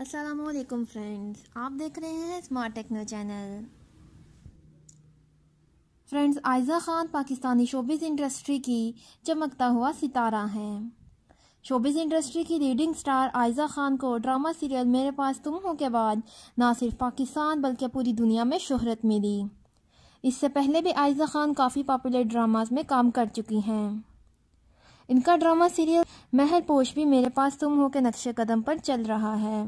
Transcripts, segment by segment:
असलकुम फ्रेंड्स आप देख रहे हैं smart techno channel friends Ayeza Khan Pakistani showbiz industry की चमकता हुआ सितारा हैं शोबिज़ इंडस्ट्री की लीडिंग स्टार आयजा खान को ड्रामा सीरियल मेरे पास तुम हो के बाद ना सिर्फ पाकिस्तान बल्कि पूरी दुनिया में शहरत मिली इससे पहले भी आयजा खान काफ़ी पॉपुलर ड्रामाज में काम कर चुकी हैं इनका ड्रामा सीरियल महल पोश भी मेरे पास तुम हो के नक्शे कदम पर चल रहा है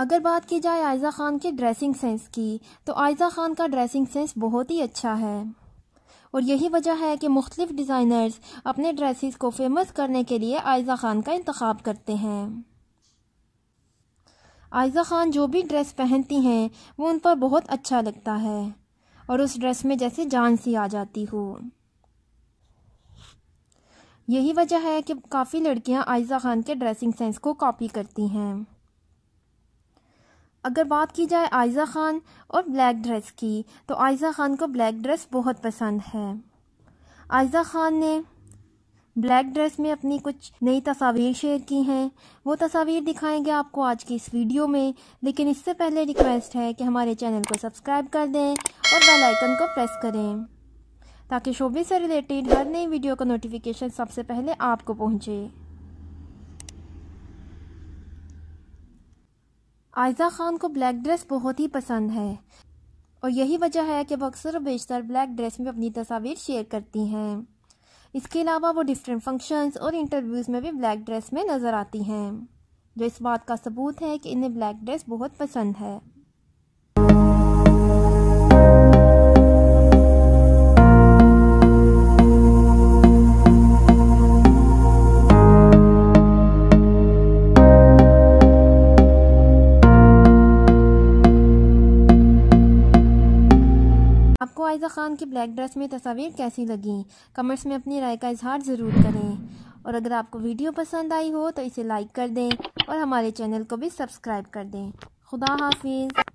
अगर बात की जाए आयजा खान के ड्रेसिंग सेंस की तो आयजा खान का ड्रेसिंग सेंस बहुत ही अच्छा है और यही वजह है कि मुख्तलिफ डिज़ाइनर्स अपने ड्रेसिस को फेमस करने के लिए आयजा खान का इंतखब करते हैं आयजा खान जो भी ड्रेस पहनती हैं वो उन पर बहुत अच्छा लगता है और उस ड्रेस में जैसे जान सी आ जाती हो यही वजह है कि काफ़ी लड़कियां आयजा खान के ड्रेसिंग सेंस को कॉपी करती हैं अगर बात की जाए आयज़ा ख़ान और ब्लैक ड्रेस की तो आयज़ा ख़ान को ब्लैक ड्रेस बहुत पसंद है आयज़ा ख़ान ने ब्लैक ड्रेस में अपनी कुछ नई तस्वीर शेयर की हैं वो तस्वीर दिखाएंगे आपको आज की इस वीडियो में लेकिन इससे पहले रिक्वेस्ट है कि हमारे चैनल को सब्सक्राइब कर दें और बेल आइकन को प्रेस करें ताकि शोबे से रिलेटेड हर नई वीडियो का नोटिफिकेशन सबसे पहले आपको पहुंचे आयजा खान को ब्लैक ड्रेस बहुत ही पसंद है और यही वजह है कि वो अक्सर बेशतर ब्लैक ड्रेस में अपनी तस्वीर शेयर करती हैं इसके अलावा वो डिफरेंट फंक्शंस और इंटरव्यूज़ में भी ब्लैक ड्रेस में नज़र आती हैं जो इस बात का सबूत है कि इन्हें ब्लैक ड्रेस बहुत पसंद है आपको आयजा खान की ब्लैक ड्रेस में तस्वीर कैसी लगी कमेंट्स में अपनी राय का इजहार ज़रूर करें और अगर आपको वीडियो पसंद आई हो तो इसे लाइक कर दें और हमारे चैनल को भी सब्सक्राइब कर दें खुदा हाफिज़